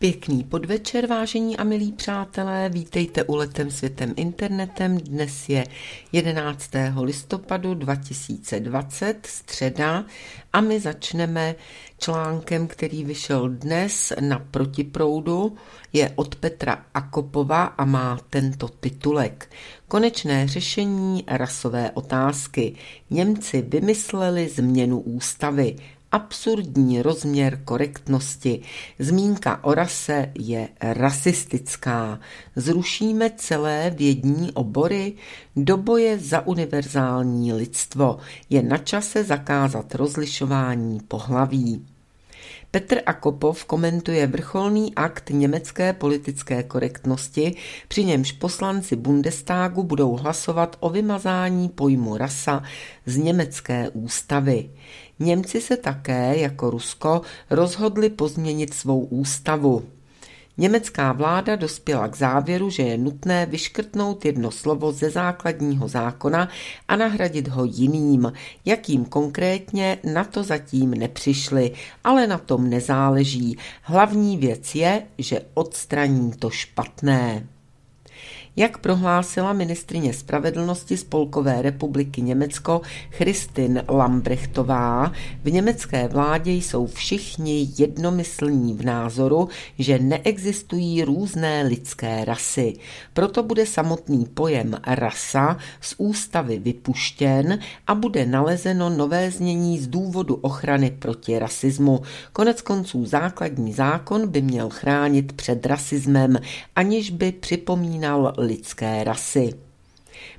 Pěkný podvečer, vážení a milí přátelé. Vítejte u Letem světem internetem. Dnes je 11. listopadu 2020, středa, a my začneme článkem, který vyšel dnes na protiproudu. Je od Petra Akopova a má tento titulek. Konečné řešení rasové otázky. Němci vymysleli změnu ústavy absurdní rozměr korektnosti. Zmínka o rase je rasistická. Zrušíme celé vědní obory do boje za univerzální lidstvo. Je na čase zakázat rozlišování pohlaví. Petr Akopov komentuje vrcholný akt německé politické korektnosti, při němž poslanci Bundestagu budou hlasovat o vymazání pojmu rasa z německé ústavy. Němci se také, jako Rusko, rozhodli pozměnit svou ústavu. Německá vláda dospěla k závěru, že je nutné vyškrtnout jedno slovo ze základního zákona a nahradit ho jiným. Jakým konkrétně, na to zatím nepřišli, ale na tom nezáleží. Hlavní věc je, že odstraní to špatné. Jak prohlásila ministrině spravedlnosti Spolkové republiky Německo Christin Lambrechtová, v německé vládě jsou všichni jednomyslní v názoru, že neexistují různé lidské rasy. Proto bude samotný pojem rasa z ústavy vypuštěn a bude nalezeno nové znění z důvodu ochrany proti rasismu. Konec konců základní zákon by měl chránit před rasismem, aniž by připomínal lidské rasy.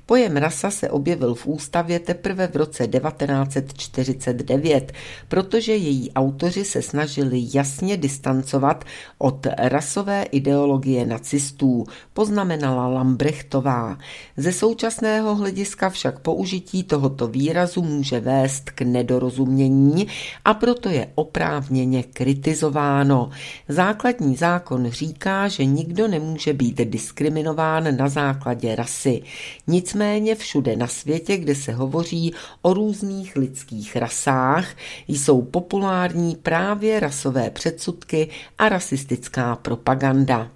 Pojem rasa se objevil v ústavě teprve v roce 1949, protože její autoři se snažili jasně distancovat od rasové ideologie nacistů, poznamenala Lambrechtová. Ze současného hlediska však použití tohoto výrazu může vést k nedorozumění a proto je oprávněně kritizováno. Základní zákon říká, že nikdo nemůže být diskriminován na základě rasy. Nicméně všude na světě, kde se hovoří o různých lidských rasách, jsou populární právě rasové předsudky a rasistická propaganda.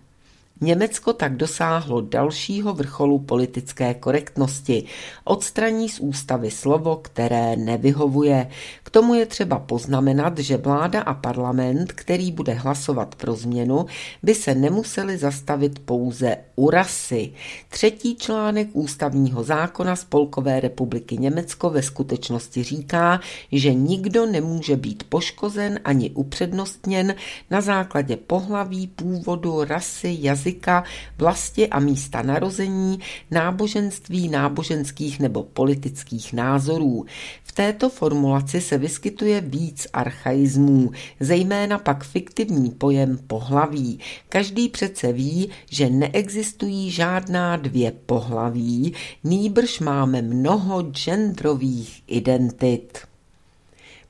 Německo tak dosáhlo dalšího vrcholu politické korektnosti. Odstraní z ústavy slovo, které nevyhovuje. K tomu je třeba poznamenat, že vláda a parlament, který bude hlasovat pro změnu, by se nemuseli zastavit pouze u rasy. Třetí článek ústavního zákona Spolkové republiky Německo ve skutečnosti říká, že nikdo nemůže být poškozen ani upřednostněn na základě pohlaví, původu, rasy, jazyka jazyka, vlasti a místa narození, náboženství, náboženských nebo politických názorů. V této formulaci se vyskytuje víc archaismů, zejména pak fiktivní pojem pohlaví. Každý přece ví, že neexistují žádná dvě pohlaví, nýbrž máme mnoho genderových identit.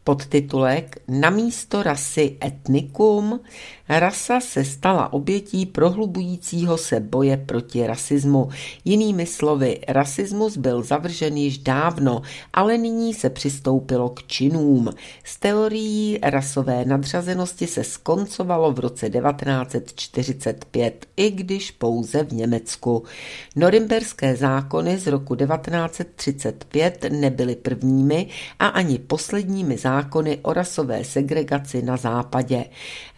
Podtitulek Namísto rasy etnikum rasa se stala obětí prohlubujícího se boje proti rasismu. Jinými slovy, rasismus byl zavržen již dávno, ale nyní se přistoupilo k činům. S teorií rasové nadřazenosti se skoncovalo v roce 1945, i když pouze v Německu. Norimberské zákony z roku 1935 nebyly prvními a ani posledními zákony zákony o rasové segregaci na západě.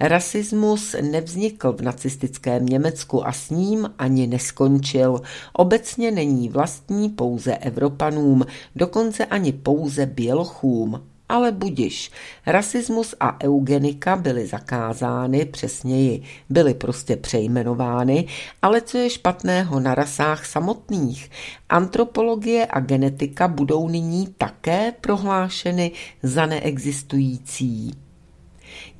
Rasismus nevznikl v nacistickém Německu a s ním ani neskončil. Obecně není vlastní pouze Evropanům, dokonce ani pouze Bělochům ale budiš. Rasismus a eugenika byly zakázány, přesněji byly prostě přejmenovány, ale co je špatného na rasách samotných? Antropologie a genetika budou nyní také prohlášeny za neexistující.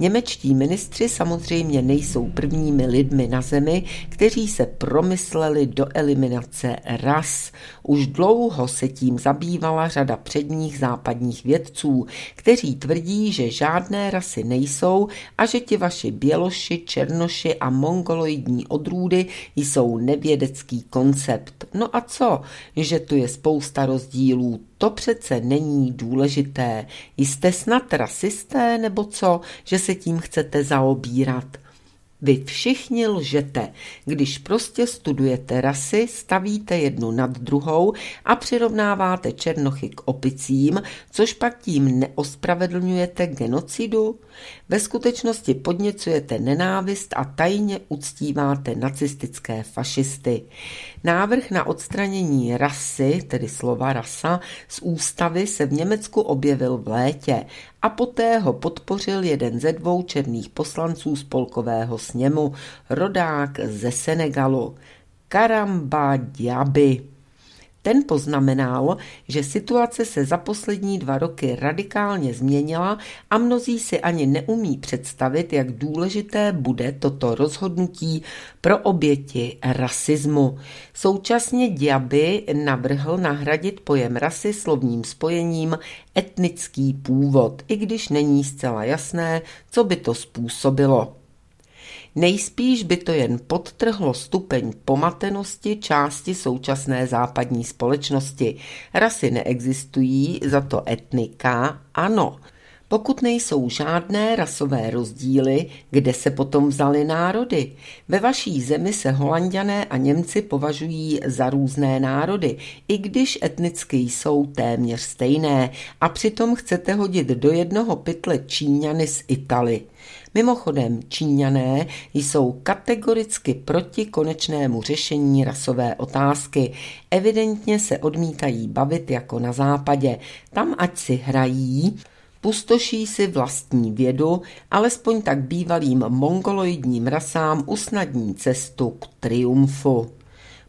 Němečtí ministři samozřejmě nejsou prvními lidmi na zemi, kteří se promysleli do eliminace ras. Už dlouho se tím zabývala řada předních západních vědců, kteří tvrdí, že žádné rasy nejsou a že ti vaši běloši, černoši a mongoloidní odrůdy jsou nevědecký koncept. No a co, že tu je spousta rozdílů to přece není důležité. Jste snad rasisté nebo co, že se tím chcete zaobírat? Vy všichni lžete, když prostě studujete rasy, stavíte jednu nad druhou a přirovnáváte černochy k opicím, což pak tím neospravedlňujete genocidu. Ve skutečnosti podněcujete nenávist a tajně uctíváte nacistické fašisty. Návrh na odstranění rasy, tedy slova rasa, z ústavy se v Německu objevil v létě a poté ho podpořil jeden ze dvou černých poslanců spolkového sněmu, rodák ze Senegalu, Karamba Diaby. Ten poznamenal, že situace se za poslední dva roky radikálně změnila a mnozí si ani neumí představit, jak důležité bude toto rozhodnutí pro oběti rasismu. Současně Diaby navrhl nahradit pojem rasy slovním spojením etnický původ, i když není zcela jasné, co by to způsobilo. Nejspíš by to jen podtrhlo stupeň pomatenosti části současné západní společnosti. Rasy neexistují, za to etnika ano. Pokud nejsou žádné rasové rozdíly, kde se potom vzaly národy? Ve vaší zemi se holanděné a Němci považují za různé národy, i když etnicky jsou téměř stejné a přitom chcete hodit do jednoho pytle Číňany z Italy. Mimochodem, Číňané jsou kategoricky proti konečnému řešení rasové otázky. Evidentně se odmítají bavit jako na západě. Tam ať si hrají, pustoší si vlastní vědu, alespoň tak bývalým mongoloidním rasám usnadní cestu k triumfu.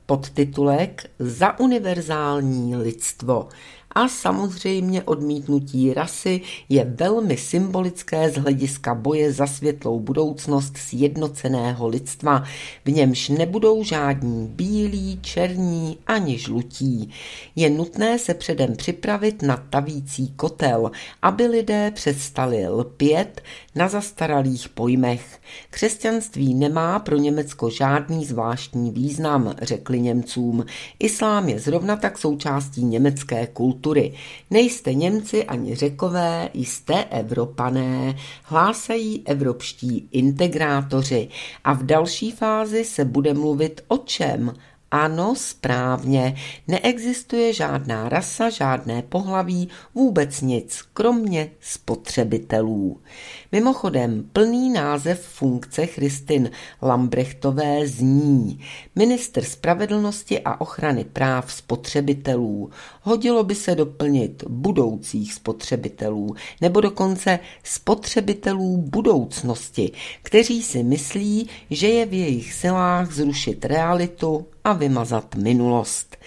Podtitulek Za univerzální lidstvo a samozřejmě odmítnutí rasy je velmi symbolické z hlediska boje za světlou budoucnost sjednoceného lidstva, v němž nebudou žádní bílí, černí ani žlutí. Je nutné se předem připravit na tavící kotel, aby lidé přestali lpět na zastaralých pojmech. Křesťanství nemá pro Německo žádný zvláštní význam, řekli Němcům. Islám je zrovna tak součástí německé kultury kultury. Nejste Němci ani Řekové, jste Evropané, hlásají evropští integrátoři. A v další fázi se bude mluvit o čem? Ano, správně. Neexistuje žádná rasa, žádné pohlaví, vůbec nic, kromě spotřebitelů. Mimochodem, plný název funkce Christin Lambrechtové zní Minister spravedlnosti a ochrany práv spotřebitelů. Hodilo by se doplnit budoucích spotřebitelů nebo dokonce spotřebitelů budoucnosti, kteří si myslí, že je v jejich silách zrušit realitu a vymazat minulost.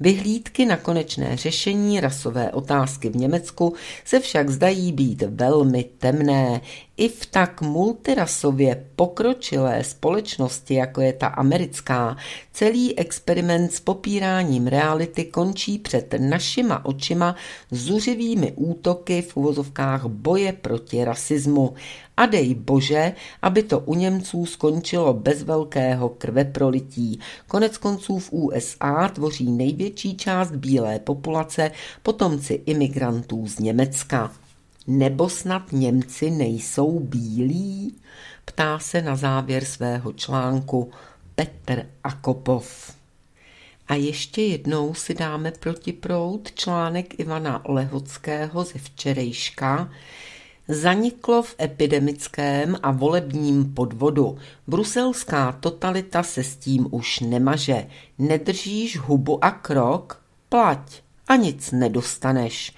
Vyhlídky na konečné řešení rasové otázky v Německu se však zdají být velmi temné. I v tak multirasově pokročilé společnosti, jako je ta americká, celý experiment s popíráním reality končí před našima očima zuřivými útoky v uvozovkách boje proti rasismu. A dej bože, aby to u Němců skončilo bez velkého krveprolití. Konec konců v USA tvoří největší část bílé populace potomci imigrantů z Německa. Nebo snad Němci nejsou bílí? Ptá se na závěr svého článku Petr Akopov. A ještě jednou si dáme prout článek Ivana Lehockého ze včerejška, zaniklo v epidemickém a volebním podvodu. Bruselská totalita se s tím už nemaže. Nedržíš hubu a krok? Plať a nic nedostaneš.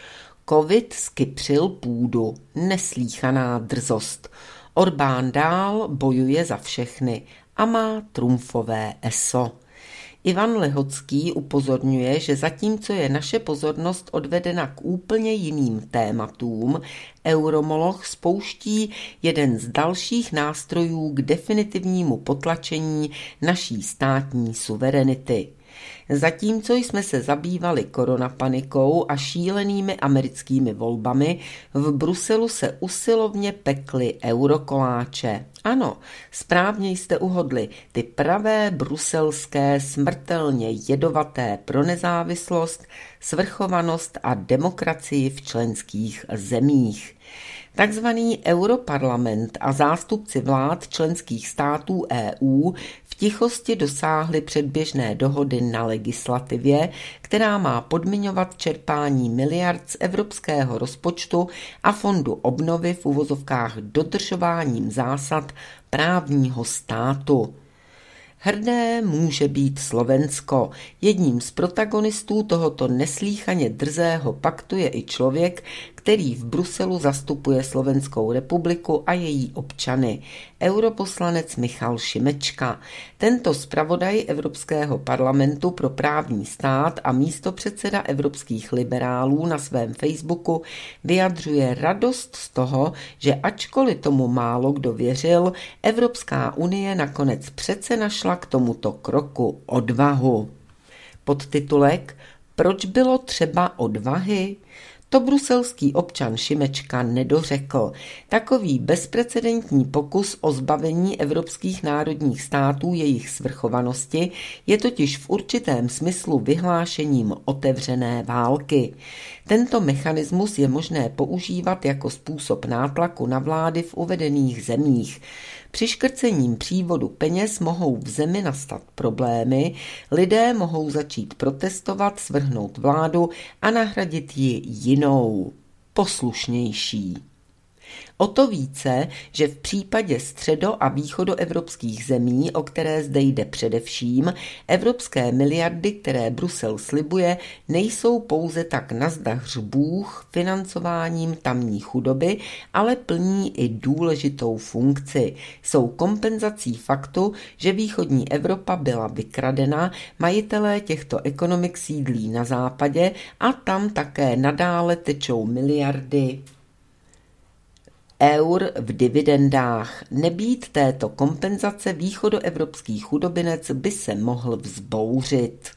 Covid skypřil půdu. Neslíchaná drzost. Orbán dál bojuje za všechny a má trumfové ESO. Ivan Lehocký upozorňuje, že zatímco je naše pozornost odvedena k úplně jiným tématům, Euromoloch spouští jeden z dalších nástrojů k definitivnímu potlačení naší státní suverenity. Zatímco jsme se zabývali koronapanikou a šílenými americkými volbami, v Bruselu se usilovně pekly eurokoláče. Ano, správně jste uhodli, ty pravé bruselské smrtelně jedovaté pro nezávislost, svrchovanost a demokracii v členských zemích. Takzvaný Europarlament a zástupci vlád členských států EU tichosti dosáhly předběžné dohody na legislativě, která má podmiňovat čerpání miliard z evropského rozpočtu a fondu obnovy v uvozovkách dodržováním zásad právního státu. Hrdé může být Slovensko. Jedním z protagonistů tohoto neslíchaně drzého paktu je i člověk, který v Bruselu zastupuje Slovenskou republiku a její občany, europoslanec Michal Šimečka. Tento zpravodaj Evropského parlamentu pro právní stát a místo předseda evropských liberálů na svém Facebooku vyjadřuje radost z toho, že ačkoliv tomu málo kdo věřil, Evropská unie nakonec přece našla našla k tomuto kroku odvahu. Podtitulek Proč bylo třeba odvahy? To bruselský občan Šimečka nedořekl. Takový bezprecedentní pokus o zbavení evropských národních států jejich svrchovanosti je totiž v určitém smyslu vyhlášením otevřené války. Tento mechanismus je možné používat jako způsob nátlaku na vlády v uvedených zemích. Přiškrcením přívodu peněz mohou v zemi nastat problémy, lidé mohou začít protestovat, svrhnout vládu a nahradit ji jinou, poslušnější. O to více, že v případě středo- a východoevropských zemí, o které zde jde především, evropské miliardy, které Brusel slibuje, nejsou pouze tak nazdach hřbůh financováním tamní chudoby, ale plní i důležitou funkci. Jsou kompenzací faktu, že východní Evropa byla vykradena, majitelé těchto ekonomik sídlí na západě a tam také nadále tečou miliardy eur v dividendách. Nebýt této kompenzace východoevropský chudobinec by se mohl vzbouřit.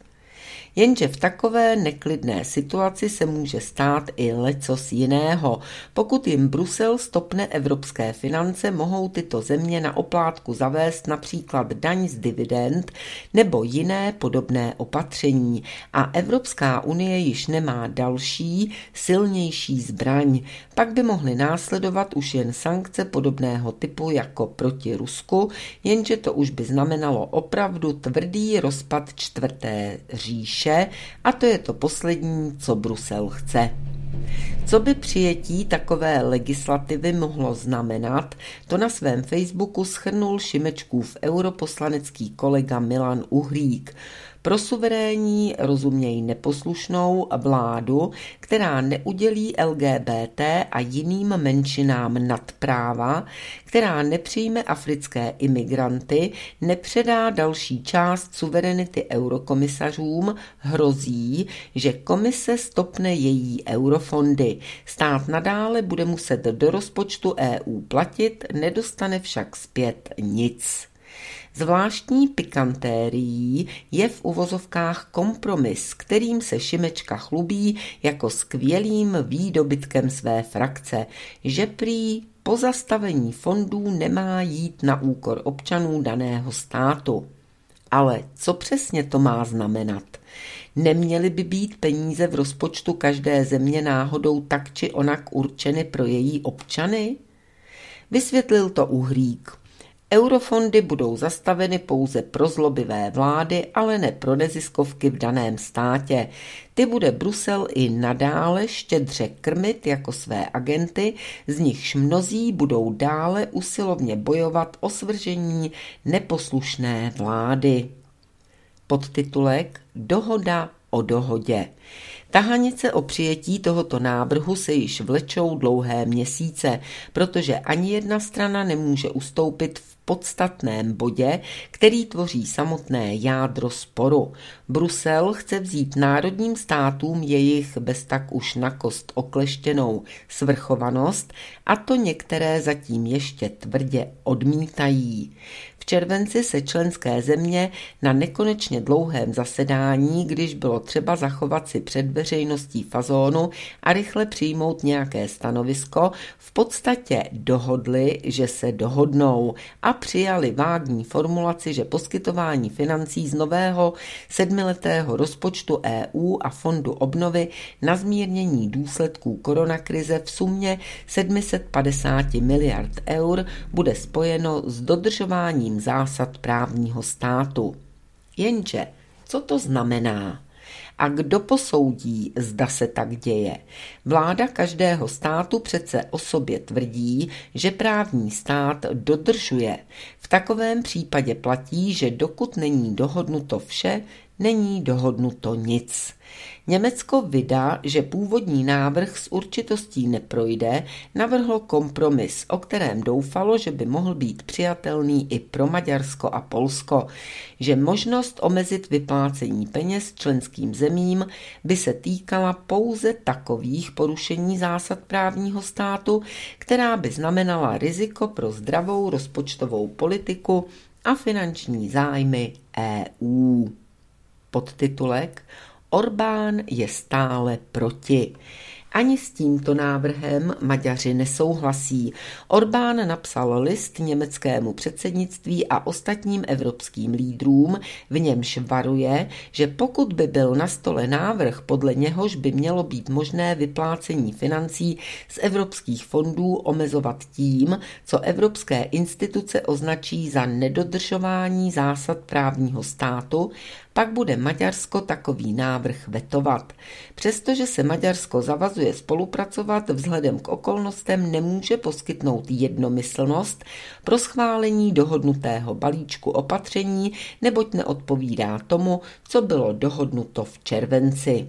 Jenže v takové neklidné situaci se může stát i lecos jiného. Pokud jim Brusel stopne evropské finance, mohou tyto země na oplátku zavést například daň z dividend nebo jiné podobné opatření. A Evropská unie již nemá další, silnější zbraň. Pak by mohly následovat už jen sankce podobného typu jako proti Rusku, jenže to už by znamenalo opravdu tvrdý rozpad čtvrté říše vše a to je to poslední, co Brusel chce. Co by přijetí takové legislativy mohlo znamenat, to na svém Facebooku schrnul Šimečkův europoslanecký kolega Milan Uhlík. Pro suverénní rozumějí neposlušnou vládu, která neudělí LGBT a jiným menšinám nadpráva, která nepřijme africké imigranty, nepředá další část suverenity eurokomisařům, hrozí, že komise stopne její eurofondy. Stát nadále bude muset do rozpočtu EU platit, nedostane však zpět nic. Zvláštní pikantérií je v uvozovkách kompromis, kterým se Šimečka chlubí jako skvělým výdobytkem své frakce, že prý pozastavení fondů nemá jít na úkor občanů daného státu. Ale co přesně to má znamenat? Neměly by být peníze v rozpočtu každé země náhodou tak či onak určeny pro její občany? Vysvětlil to Uhlík. Eurofondy budou zastaveny pouze pro zlobivé vlády, ale ne pro neziskovky v daném státě. Ty bude Brusel i nadále štědře krmit jako své agenty, z nichž mnozí budou dále usilovně bojovat o svržení neposlušné vlády. Podtitulek Dohoda o dohodě. Tahanice o přijetí tohoto návrhu se již vlečou dlouhé měsíce, protože ani jedna strana nemůže ustoupit v podstatném bodě, který tvoří samotné jádro sporu. Brusel chce vzít národním státům jejich bez tak už na kost okleštěnou svrchovanost a to některé zatím ještě tvrdě odmítají. V červenci se členské země na nekonečně dlouhém zasedání, když bylo třeba zachovat si před veřejností fazónu a rychle přijmout nějaké stanovisko, v podstatě dohodli, že se dohodnou a přijali vágní formulaci, že poskytování financí z nového sedmiletého rozpočtu EU a fondu obnovy na zmírnění důsledků koronakrize v sumě 750 miliard eur bude spojeno s dodržováním dodržováním zásad právního státu. Jenže, co to znamená? A kdo posoudí, zda se tak děje? Vláda každého státu přece o sobě tvrdí, že právní stát dodržuje. V takovém případě platí, že dokud není dohodnuto vše, není dohodnuto nic. Německo vydá, že původní návrh s určitostí neprojde, navrhlo kompromis, o kterém doufalo, že by mohl být přijatelný i pro Maďarsko a Polsko, že možnost omezit vyplácení peněz členským zemím by se týkala pouze takových porušení zásad právního státu, která by znamenala riziko pro zdravou rozpočtovou politiku a finanční zájmy EU. Podtitulek Orbán je stále proti. Ani s tímto návrhem Maďaři nesouhlasí. Orbán napsal list německému předsednictví a ostatním evropským lídrům, v němž varuje, že pokud by byl na stole návrh, podle něhož by mělo být možné vyplácení financí z evropských fondů omezovat tím, co evropské instituce označí za nedodržování zásad právního státu, pak bude Maďarsko takový návrh vetovat. Přestože se Maďarsko zavazuje spolupracovat vzhledem k okolnostem, nemůže poskytnout jednomyslnost pro schválení dohodnutého balíčku opatření, neboť neodpovídá tomu, co bylo dohodnuto v červenci.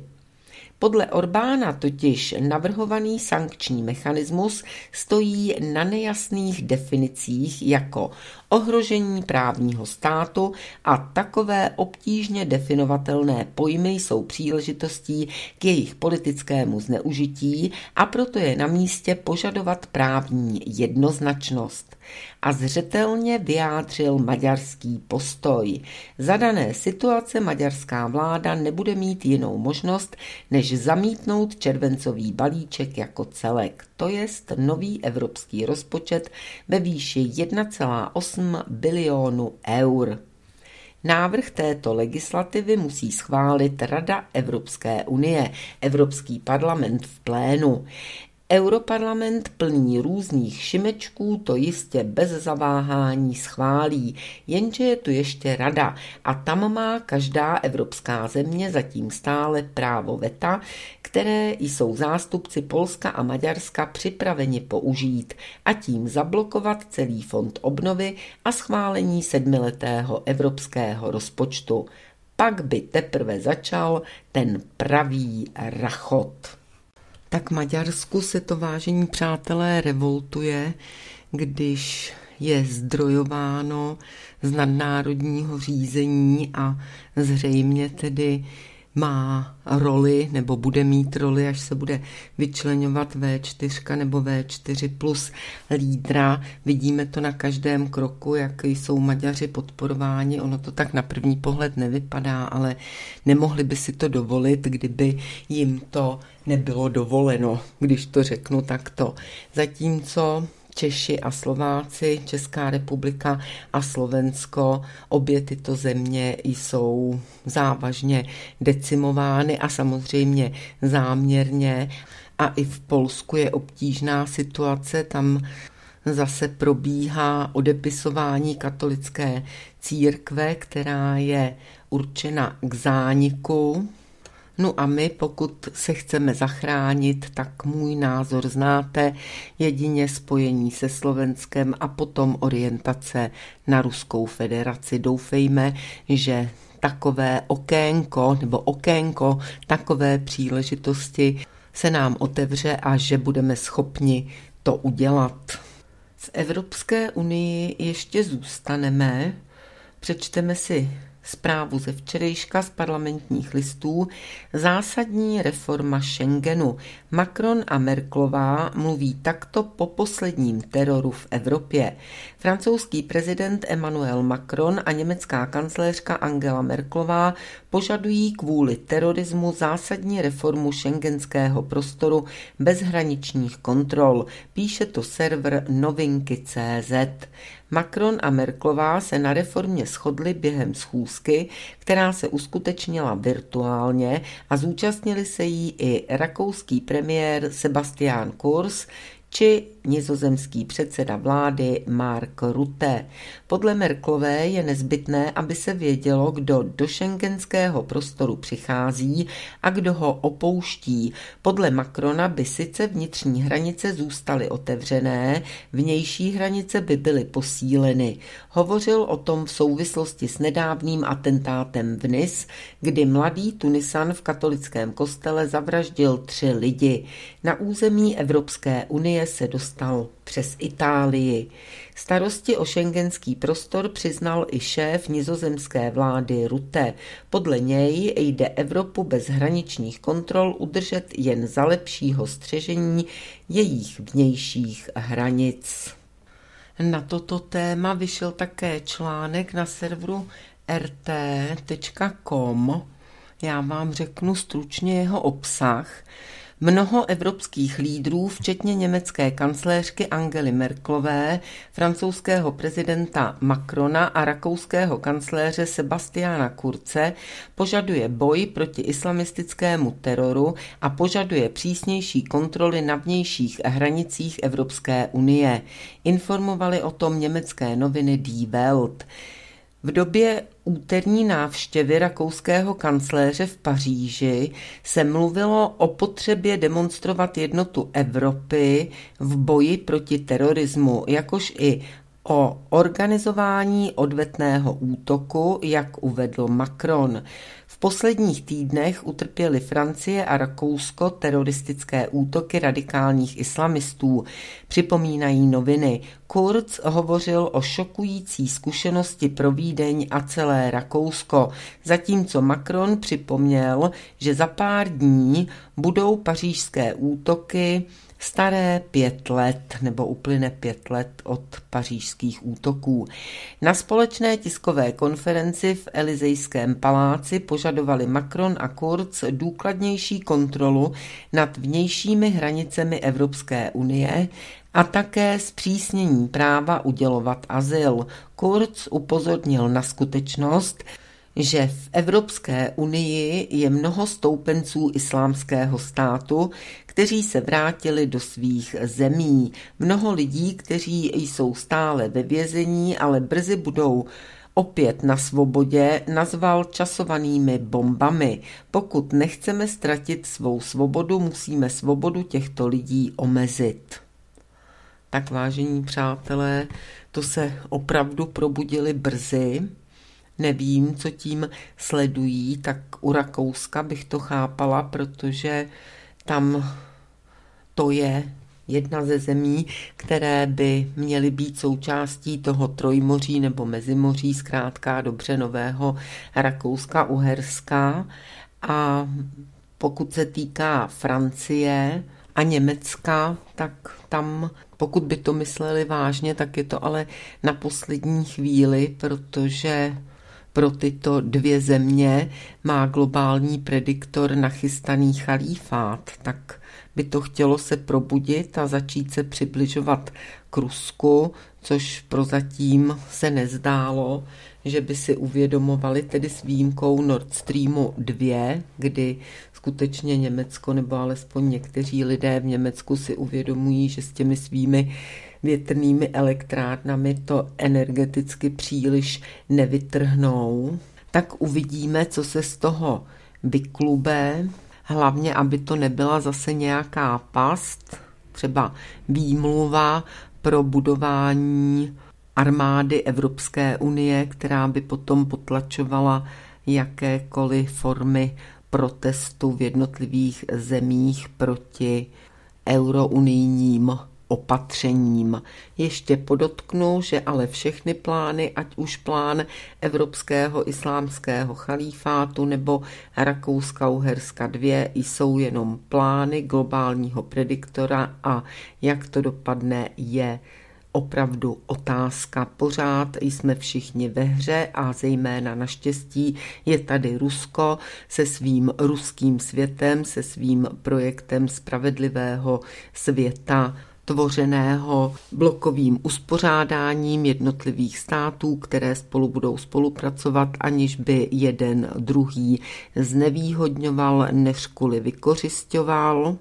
Podle Orbána totiž navrhovaný sankční mechanismus stojí na nejasných definicích jako ohrožení právního státu a takové obtížně definovatelné pojmy jsou příležitostí k jejich politickému zneužití a proto je na místě požadovat právní jednoznačnost a zřetelně vyjádřil maďarský postoj. Za dané situace maďarská vláda nebude mít jinou možnost, než zamítnout červencový balíček jako celek, to jest nový evropský rozpočet ve výši 1,8 bilionu eur. Návrh této legislativy musí schválit Rada Evropské unie, Evropský parlament v plénu. Europarlament plný různých šimečků to jistě bez zaváhání schválí, jenže je tu ještě rada a tam má každá evropská země zatím stále právo veta, které jsou zástupci Polska a Maďarska připraveni použít a tím zablokovat celý fond obnovy a schválení sedmiletého evropského rozpočtu. Pak by teprve začal ten pravý rachot tak Maďarsku se to vážení přátelé revoltuje, když je zdrojováno z nadnárodního řízení a zřejmě tedy má roli nebo bude mít roli, až se bude vyčlenovat V4 nebo V4 plus lídra. Vidíme to na každém kroku, jak jsou Maďaři podporováni. Ono to tak na první pohled nevypadá, ale nemohli by si to dovolit, kdyby jim to nebylo dovoleno, když to řeknu takto. Zatímco Češi a Slováci, Česká republika a Slovensko, obě tyto země jsou závažně decimovány a samozřejmě záměrně. A i v Polsku je obtížná situace, tam zase probíhá odepisování katolické církve, která je určena k zániku No a my, pokud se chceme zachránit, tak můj názor znáte, jedině spojení se Slovenskem a potom orientace na Ruskou federaci. Doufejme, že takové okénko nebo okénko takové příležitosti se nám otevře a že budeme schopni to udělat. V Evropské unii ještě zůstaneme, přečteme si Zprávu ze včerejška z parlamentních listů Zásadní reforma Schengenu. Macron a Merklová mluví takto po posledním teroru v Evropě. Francouzský prezident Emmanuel Macron a německá kancléřka Angela Merklová požadují kvůli terorismu zásadní reformu šengenského prostoru bez hraničních kontrol. Píše to server novinky.cz. Macron a Merklová se na reformě shodli během schůzky, která se uskutečnila virtuálně a zúčastnili se jí i rakouský premiér Sebastian Kurz, či nizozemský předseda vlády Mark Rutte. Podle Merklové je nezbytné, aby se vědělo, kdo do šengenského prostoru přichází a kdo ho opouští. Podle Macrona by sice vnitřní hranice zůstaly otevřené, vnější hranice by byly posíleny. Hovořil o tom v souvislosti s nedávným atentátem v Nis, kdy mladý Tunisan v katolickém kostele zavraždil tři lidi. Na území Evropské unie se dostal přes Itálii. Starosti o šengenský prostor přiznal i šéf nizozemské vlády Rutte. Podle něj jde Evropu bez hraničních kontrol udržet jen za lepšího střežení jejich vnějších hranic. Na toto téma vyšel také článek na serveru rt.com. Já vám řeknu stručně jeho obsah. Mnoho evropských lídrů, včetně německé kancléřky Angely Merklové, francouzského prezidenta Macrona a rakouského kancléře Sebastiana Kurce, požaduje boj proti islamistickému teroru a požaduje přísnější kontroly na vnějších hranicích Evropské unie. Informovali o tom německé noviny Die Welt. V době úterní návštěvy rakouského kancléře v Paříži se mluvilo o potřebě demonstrovat jednotu Evropy v boji proti terorismu, jakož i o organizování odvetného útoku, jak uvedl Macron posledních týdnech utrpěly Francie a Rakousko teroristické útoky radikálních islamistů, připomínají noviny. Kurz hovořil o šokující zkušenosti pro Vídeň a celé Rakousko, zatímco Macron připomněl, že za pár dní budou pařížské útoky staré pět let nebo uplyne pět let od pařížských útoků. Na společné tiskové konferenci v Elizejském paláci požadovali Macron a Kurz důkladnější kontrolu nad vnějšími hranicemi Evropské unie a také zpřísnění práva udělovat azyl. Kurz upozornil na skutečnost, že v Evropské unii je mnoho stoupenců islámského státu, kteří se vrátili do svých zemí. Mnoho lidí, kteří jsou stále ve vězení, ale brzy budou opět na svobodě nazval časovanými bombami. Pokud nechceme ztratit svou svobodu, musíme svobodu těchto lidí omezit. Tak vážení přátelé, to se opravdu probudili brzy. Nevím, co tím sledují, tak u Rakouska bych to chápala, protože tam to je jedna ze zemí, které by měly být součástí toho Trojmoří nebo Mezimoří, zkrátka dobře nového Rakouska, Uherska. A pokud se týká Francie a Německa, tak tam, pokud by to mysleli vážně, tak je to ale na poslední chvíli, protože pro tyto dvě země má globální prediktor nachystaný chalífát, tak by to chtělo se probudit a začít se přibližovat k Rusku, což prozatím se nezdálo, že by si uvědomovali tedy s výjimkou Nord Streamu 2, kdy skutečně Německo nebo alespoň někteří lidé v Německu si uvědomují, že s těmi svými větrnými elektrárnami to energeticky příliš nevytrhnou, tak uvidíme, co se z toho vyklube, hlavně, aby to nebyla zase nějaká past, třeba výmluva pro budování armády Evropské unie, která by potom potlačovala jakékoliv formy protestu v jednotlivých zemích proti eurounijním opatřením. Ještě podotknu, že ale všechny plány, ať už plán Evropského islámského chalífátu nebo Rakouska-Uherska 2, jsou jenom plány globálního prediktora a jak to dopadne je opravdu otázka. Pořád jsme všichni ve hře a zejména naštěstí je tady Rusko se svým ruským světem, se svým projektem spravedlivého světa tvořeného blokovým uspořádáním jednotlivých států, které spolu budou spolupracovat, aniž by jeden druhý znevýhodňoval, než kvůli vykořišťoval.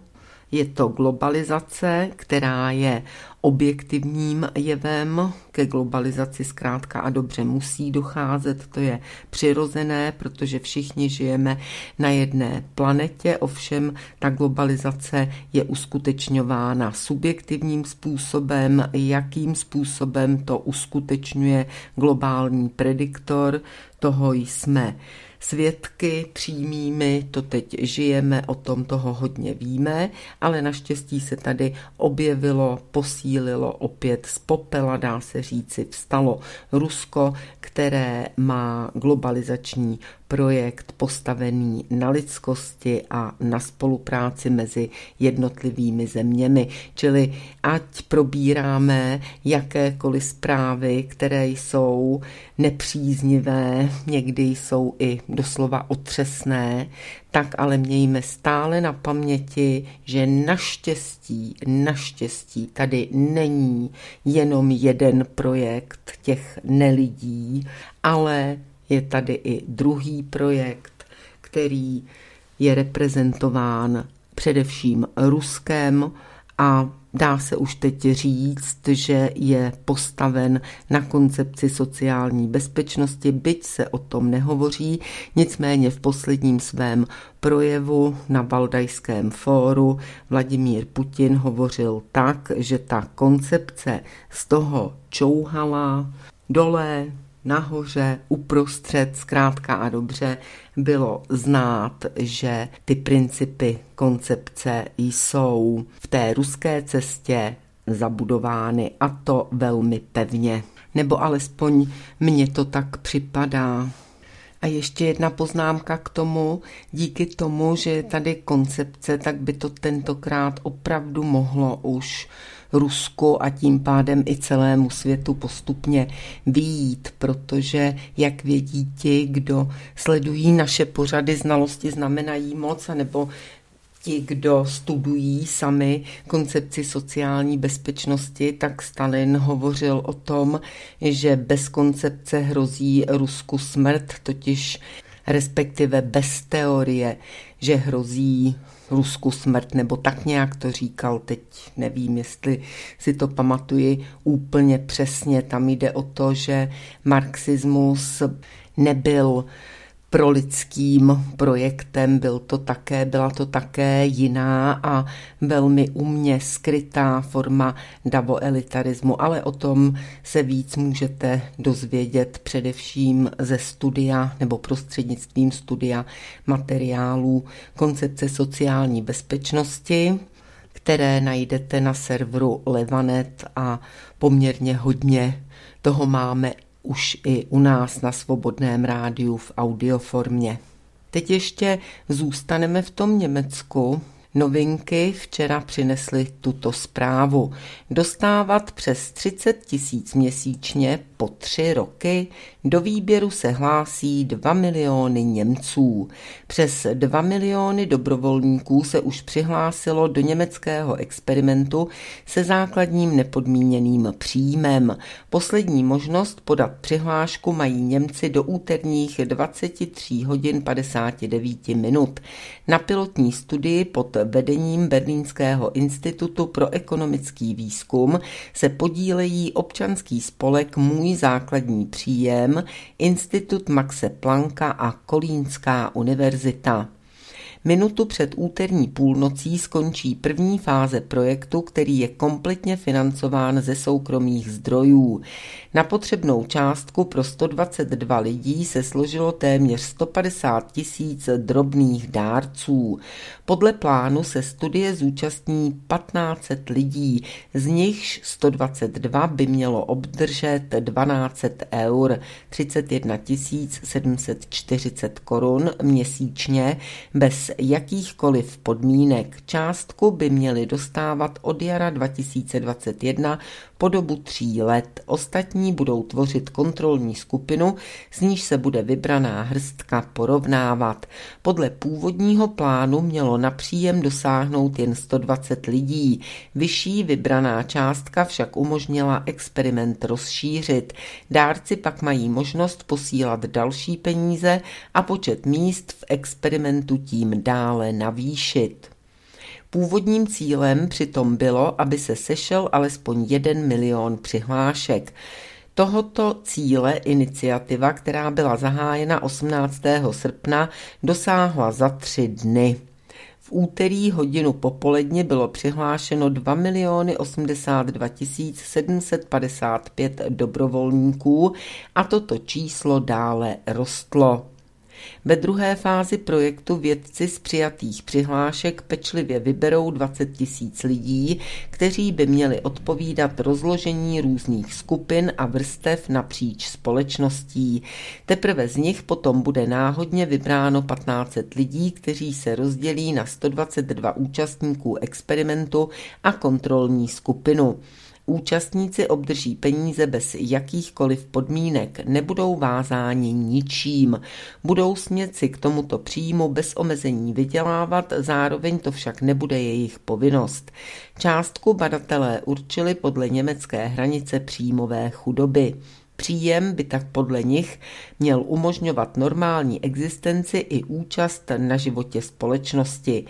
Je to globalizace, která je objektivním jevem. Ke globalizaci zkrátka a dobře musí docházet, to je přirozené, protože všichni žijeme na jedné planetě, ovšem ta globalizace je uskutečňována subjektivním způsobem, jakým způsobem to uskutečňuje globální prediktor, toho jsme svědky přímými, to teď žijeme, o tom toho hodně víme, ale naštěstí se tady objevilo, posílilo opět z popela, dá se říci, vstalo Rusko, které má globalizační projekt postavený na lidskosti a na spolupráci mezi jednotlivými zeměmi. Čili ať probíráme jakékoliv zprávy, které jsou nepříznivé, někdy jsou i doslova otřesné, tak ale mějme stále na paměti, že naštěstí, naštěstí tady není jenom jeden projekt těch nelidí, ale je tady i druhý projekt, který je reprezentován především Ruskem a dá se už teď říct, že je postaven na koncepci sociální bezpečnosti, byť se o tom nehovoří, nicméně v posledním svém projevu na Valdajském fóru Vladimír Putin hovořil tak, že ta koncepce z toho čouhala dole nahoře, uprostřed, zkrátka a dobře, bylo znát, že ty principy koncepce jsou v té ruské cestě zabudovány a to velmi pevně. Nebo alespoň mně to tak připadá. A ještě jedna poznámka k tomu, díky tomu, že je tady koncepce, tak by to tentokrát opravdu mohlo už Rusku a tím pádem i celému světu postupně výjít, protože, jak vědí ti, kdo sledují naše pořady, znalosti znamenají moc, nebo ti, kdo studují sami koncepci sociální bezpečnosti, tak Stalin hovořil o tom, že bez koncepce hrozí Rusku smrt, totiž respektive bez teorie, že hrozí Rusku smrt, nebo tak nějak to říkal, teď nevím, jestli si to pamatuji úplně přesně. Tam jde o to, že marxismus nebyl prolidským projektem. Byl to také, byla to také jiná a velmi umně skrytá forma davoelitarismu, ale o tom se víc můžete dozvědět především ze studia nebo prostřednictvím studia materiálů koncepce sociální bezpečnosti, které najdete na serveru Levanet a poměrně hodně toho máme už i u nás na Svobodném rádiu v audioformě. Teď ještě zůstaneme v tom Německu, Novinky včera přinesly tuto zprávu. Dostávat přes 30 tisíc měsíčně po tři roky do výběru se hlásí 2 miliony Němců. Přes 2 miliony dobrovolníků se už přihlásilo do německého experimentu se základním nepodmíněným příjmem. Poslední možnost podat přihlášku mají Němci do úterních 23 hodin 59 minut. Na pilotní studii pod vedením Berlínského institutu pro ekonomický výzkum se podílejí občanský spolek Můj základní příjem, Institut Maxe Planka a Kolínská univerzita. Minutu před úterní půlnocí skončí první fáze projektu, který je kompletně financován ze soukromých zdrojů. Na potřebnou částku pro 122 lidí se složilo téměř 150 tisíc drobných dárců. Podle plánu se studie zúčastní 1500 lidí, z nichž 122 by mělo obdržet 12 eur, 31 740 korun měsíčně bez jakýchkoliv podmínek. Částku by měli dostávat od jara 2021 po dobu tří let. Ostatní ostatní budou tvořit kontrolní skupinu, z níž se bude vybraná hrstka porovnávat. Podle původního plánu mělo na příjem dosáhnout jen 120 lidí. Vyšší vybraná částka však umožnila experiment rozšířit. Dárci pak mají možnost posílat další peníze a počet míst v experimentu tím dále navýšit. Původním cílem přitom bylo, aby se sešel alespoň 1 milion přihlášek. Tohoto cíle iniciativa, která byla zahájena 18. srpna, dosáhla za tři dny. V úterý hodinu popoledně bylo přihlášeno 2 miliony 82 755 dobrovolníků a toto číslo dále rostlo. Ve druhé fázi projektu vědci z přijatých přihlášek pečlivě vyberou 20 tisíc lidí, kteří by měli odpovídat rozložení různých skupin a vrstev napříč společností. Teprve z nich potom bude náhodně vybráno 1500 lidí, kteří se rozdělí na 122 účastníků experimentu a kontrolní skupinu. Účastníci obdrží peníze bez jakýchkoliv podmínek, nebudou vázáni ničím. Budou smět si k tomuto příjmu bez omezení vydělávat, zároveň to však nebude jejich povinnost. Částku badatelé určili podle německé hranice příjmové chudoby. Příjem by tak podle nich měl umožňovat normální existenci i účast na životě společnosti.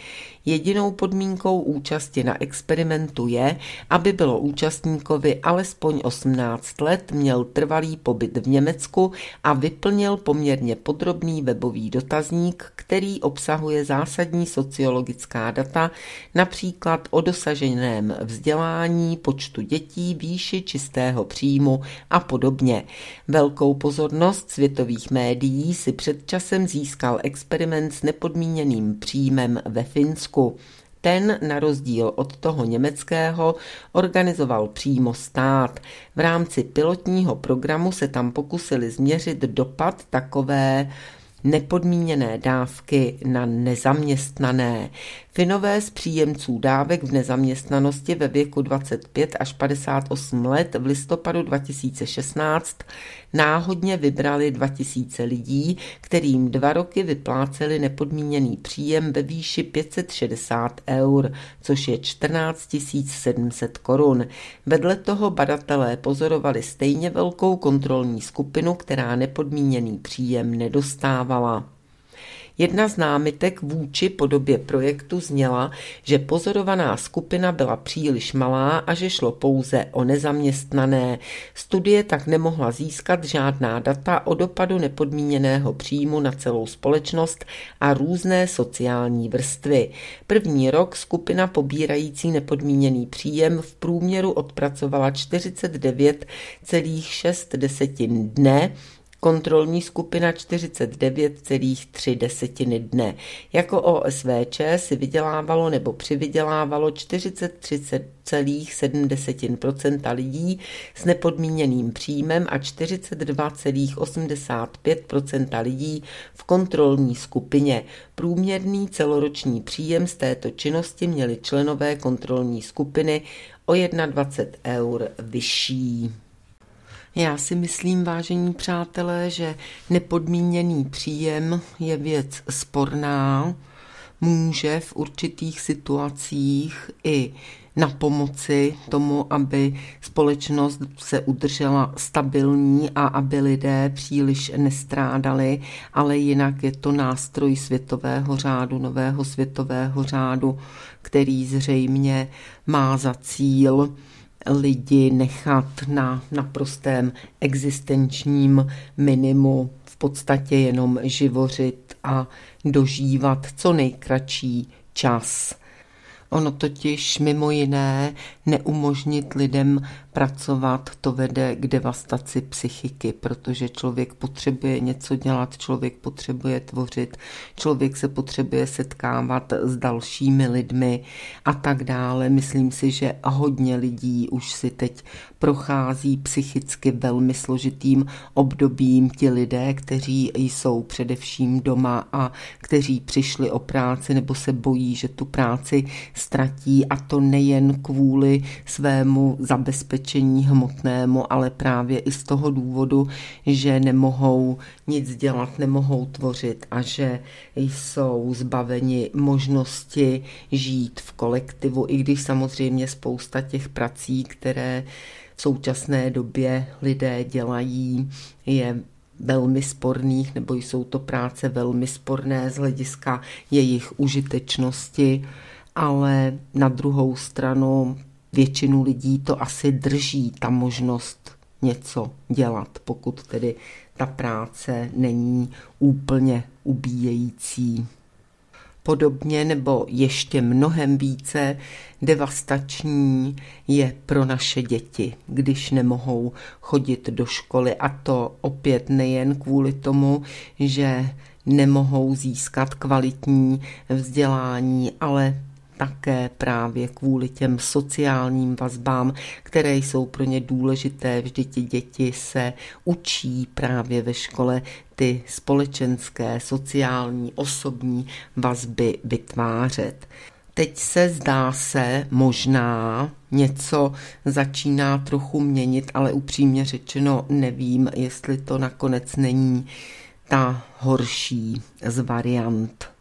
Jedinou podmínkou účasti na experimentu je, aby bylo účastníkovi alespoň 18 let, měl trvalý pobyt v Německu a vyplnil poměrně podrobný webový dotazník, který obsahuje zásadní sociologická data, například o dosaženém vzdělání, počtu dětí, výši čistého příjmu a podobně. Velkou pozornost světových médií si před časem získal experiment s nepodmíněným příjmem ve Finsku. Rakousku. Ten, na rozdíl od toho německého, organizoval přímo stát. V rámci pilotního programu se tam pokusili změřit dopad takové nepodmíněné dávky na nezaměstnané. Finové z příjemců dávek v nezaměstnanosti ve věku 25 až 58 let v listopadu 2016 náhodně vybrali 2000 lidí, kterým dva roky vypláceli nepodmíněný příjem ve výši 560 eur, což je 14 700 korun. Vedle toho badatelé pozorovali stejně velkou kontrolní skupinu, která nepodmíněný příjem nedostávala. Jedna z námitek vůči podobě projektu zněla, že pozorovaná skupina byla příliš malá a že šlo pouze o nezaměstnané. Studie tak nemohla získat žádná data o dopadu nepodmíněného příjmu na celou společnost a různé sociální vrstvy. První rok skupina pobírající nepodmíněný příjem v průměru odpracovala 49,6 desetin dne, kontrolní skupina 49,3 dne. Jako OSVČ si vydělávalo nebo přivydělávalo 43,7 lidí s nepodmíněným příjmem a 42,85 lidí v kontrolní skupině. Průměrný celoroční příjem z této činnosti měli členové kontrolní skupiny o 21 eur vyšší. Já si myslím, vážení přátelé, že nepodmíněný příjem je věc sporná, může v určitých situacích i na pomoci tomu, aby společnost se udržela stabilní a aby lidé příliš nestrádali, ale jinak je to nástroj světového řádu, nového světového řádu, který zřejmě má za cíl lidi nechat na naprostém existenčním minimu, v podstatě jenom živořit a dožívat co nejkratší čas. Ono totiž mimo jiné neumožnit lidem pracovat, to vede k devastaci psychiky, protože člověk potřebuje něco dělat, člověk potřebuje tvořit, člověk se potřebuje setkávat s dalšími lidmi a tak dále. Myslím si, že hodně lidí už si teď prochází psychicky velmi složitým obdobím. Ti lidé, kteří jsou především doma a kteří přišli o práci nebo se bojí, že tu práci ztratí a to nejen kvůli svému zabezpečení, léčení hmotnému, ale právě i z toho důvodu, že nemohou nic dělat, nemohou tvořit a že jsou zbaveni možnosti žít v kolektivu, i když samozřejmě spousta těch prací, které v současné době lidé dělají, je velmi sporných, nebo jsou to práce velmi sporné z hlediska jejich užitečnosti, ale na druhou stranu většinu lidí to asi drží, ta možnost něco dělat, pokud tedy ta práce není úplně ubíjející. Podobně nebo ještě mnohem více devastační je pro naše děti, když nemohou chodit do školy a to opět nejen kvůli tomu, že nemohou získat kvalitní vzdělání, ale také právě kvůli těm sociálním vazbám, které jsou pro ně důležité. Vždyť děti se učí právě ve škole ty společenské, sociální, osobní vazby vytvářet. Teď se zdá se možná něco začíná trochu měnit, ale upřímně řečeno nevím, jestli to nakonec není ta horší z variant.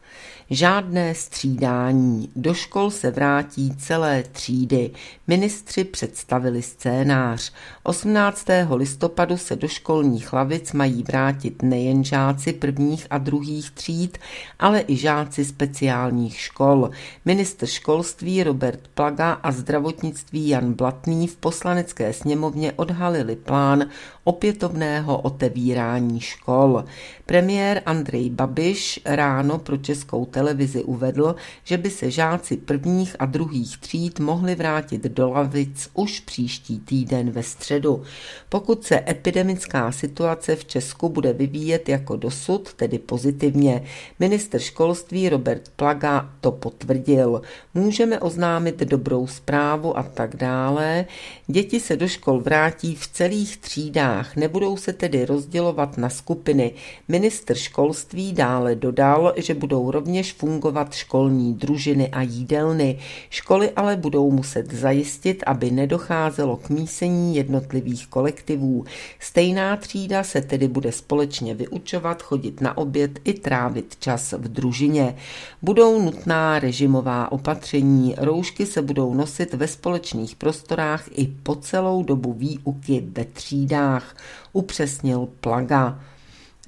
Žádné střídání. Do škol se vrátí celé třídy. Ministři představili scénář. 18. listopadu se do školních lavic mají vrátit nejen žáci prvních a druhých tříd, ale i žáci speciálních škol. Ministr školství Robert Plaga a zdravotnictví Jan Blatný v poslanecké sněmovně odhalili plán opětovného otevírání škol. Premiér Andrej Babiš ráno pro českou televizi uvedl, že by se žáci prvních a druhých tříd mohli vrátit do lavic už příští týden ve středu. Pokud se epidemická situace v Česku bude vyvíjet jako dosud, tedy pozitivně, minister školství Robert Plaga to potvrdil. Můžeme oznámit dobrou zprávu a tak dále. Děti se do škol vrátí v celých třídách školách, nebudou se tedy rozdělovat na skupiny. Ministr školství dále dodal, že budou rovněž fungovat školní družiny a jídelny. Školy ale budou muset zajistit, aby nedocházelo k mísení jednotlivých kolektivů. Stejná třída se tedy bude společně vyučovat, chodit na oběd i trávit čas v družině. Budou nutná režimová opatření. Roušky se budou nosit ve společných prostorách i po celou dobu výuky ve třídách stranách, upřesnil Plaga.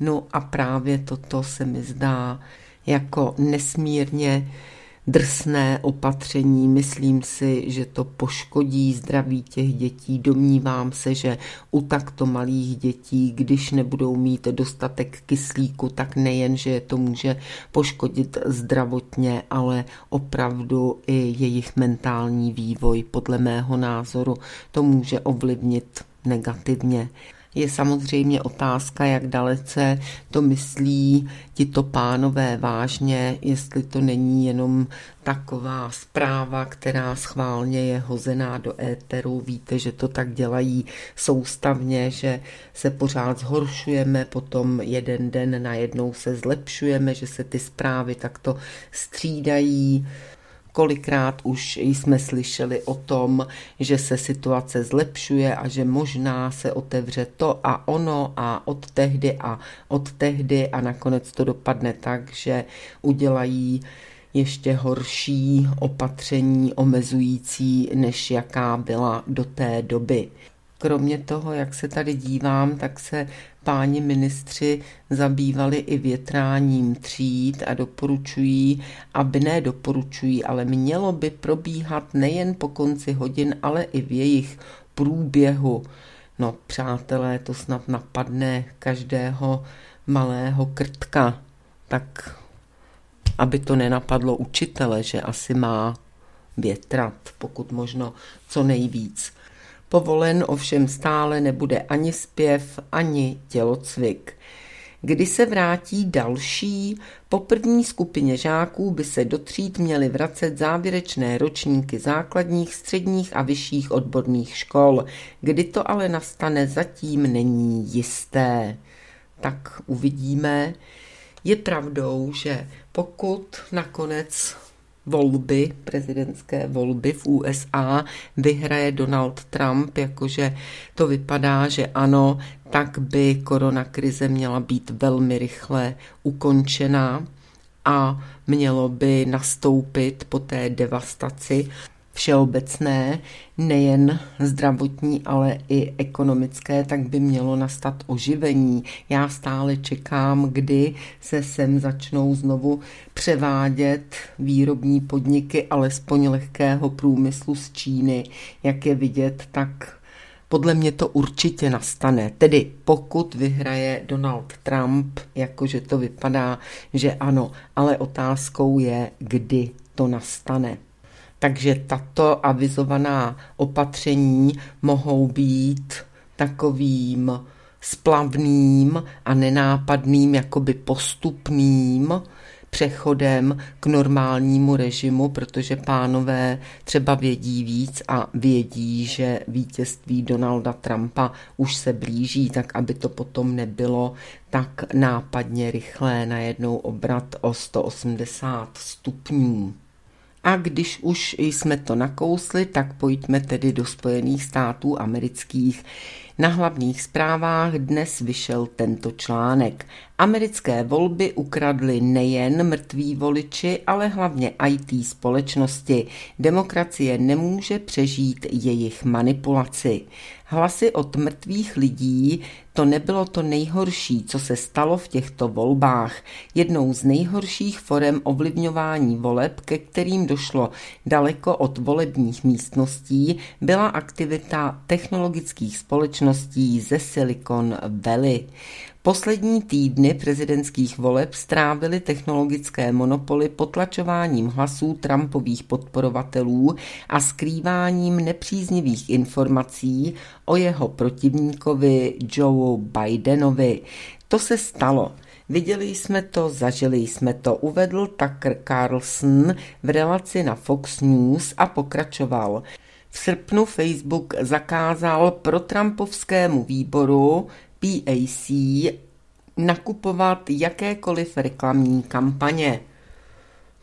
No a právě toto se mi zdá jako nesmírně drsné opatření. Myslím si, že to poškodí zdraví těch dětí. Domnívám se, že u takto malých dětí, když nebudou mít dostatek kyslíku, tak nejen, že je to může poškodit zdravotně, ale opravdu i jejich mentální vývoj, podle mého názoru, to může ovlivnit negativně je samozřejmě otázka, jak dalece to myslí tito pánové vážně, jestli to není jenom taková zpráva, která schválně je hozená do éteru. Víte, že to tak dělají soustavně, že se pořád zhoršujeme, potom jeden den najednou se zlepšujeme, že se ty zprávy takto střídají. Kolikrát už jsme slyšeli o tom, že se situace zlepšuje a že možná se otevře to a ono a od tehdy a od tehdy a nakonec to dopadne tak, že udělají ještě horší opatření omezující, než jaká byla do té doby. Kromě toho, jak se tady dívám, tak se páni ministři zabývali i větráním tříd a doporučují, aby ne doporučují, ale mělo by probíhat nejen po konci hodin, ale i v jejich průběhu. No přátelé, to snad napadne každého malého krtka, tak aby to nenapadlo učitele, že asi má větrat, pokud možno co nejvíc. Povolen ovšem stále nebude ani zpěv, ani tělocvik. Kdy se vrátí další, po první skupině žáků by se do tříd měly vracet závěrečné ročníky základních, středních a vyšších odborných škol. Kdy to ale nastane, zatím není jisté. Tak uvidíme. Je pravdou, že pokud nakonec volby, prezidentské volby v USA vyhraje Donald Trump, jakože to vypadá, že ano, tak by koronakrize měla být velmi rychle ukončená a mělo by nastoupit po té devastaci všeobecné, nejen zdravotní, ale i ekonomické, tak by mělo nastat oživení. Já stále čekám, kdy se sem začnou znovu převádět výrobní podniky, alespoň lehkého průmyslu z Číny. Jak je vidět, tak podle mě to určitě nastane. Tedy pokud vyhraje Donald Trump, jakože to vypadá, že ano, ale otázkou je, kdy to nastane. Takže tato avizovaná opatření mohou být takovým splavným a nenápadným, jakoby postupným přechodem k normálnímu režimu, protože pánové třeba vědí víc a vědí, že vítězství Donalda Trumpa už se blíží, tak aby to potom nebylo tak nápadně rychlé na jednou obrat o 180 stupňů. A když už jsme to nakousli, tak pojďme tedy do Spojených států amerických. Na hlavních zprávách dnes vyšel tento článek. Americké volby ukradly nejen mrtví voliči, ale hlavně IT společnosti. Demokracie nemůže přežít jejich manipulaci. Hlasy od mrtvých lidí to nebylo to nejhorší, co se stalo v těchto volbách. Jednou z nejhorších forem ovlivňování voleb, ke kterým došlo daleko od volebních místností, byla aktivita technologických společností ze Silicon Valley. Poslední týdny prezidentských voleb strávily technologické monopoly potlačováním hlasů Trumpových podporovatelů a skrýváním nepříznivých informací o jeho protivníkovi Joe Bidenovi. To se stalo. Viděli jsme to, zažili jsme to, uvedl Tucker Carlson v relaci na Fox News a pokračoval. V srpnu Facebook zakázal pro Trumpovskému výboru PAC nakupovat jakékoliv reklamní kampaně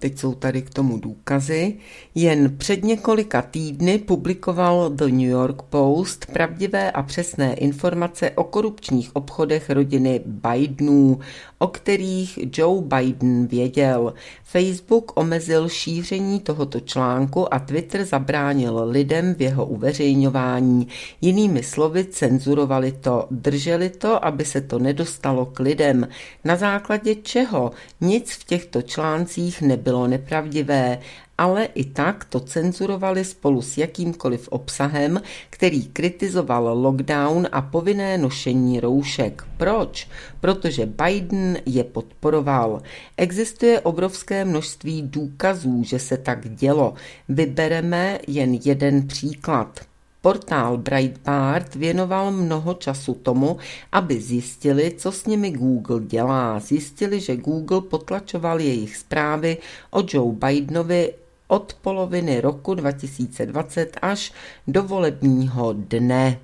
teď jsou tady k tomu důkazy, jen před několika týdny publikoval The New York Post pravdivé a přesné informace o korupčních obchodech rodiny Bidenů, o kterých Joe Biden věděl. Facebook omezil šíření tohoto článku a Twitter zabránil lidem v jeho uveřejňování. Jinými slovy, cenzurovali to, drželi to, aby se to nedostalo k lidem. Na základě čeho nic v těchto článcích nebylo bylo nepravdivé, ale i tak to cenzurovali spolu s jakýmkoliv obsahem, který kritizoval lockdown a povinné nošení roušek. Proč? Protože Biden je podporoval. Existuje obrovské množství důkazů, že se tak dělo. Vybereme jen jeden příklad. Portál Breitbart věnoval mnoho času tomu, aby zjistili, co s nimi Google dělá. Zjistili, že Google potlačoval jejich zprávy o Joe Bidenovi od poloviny roku 2020 až do volebního dne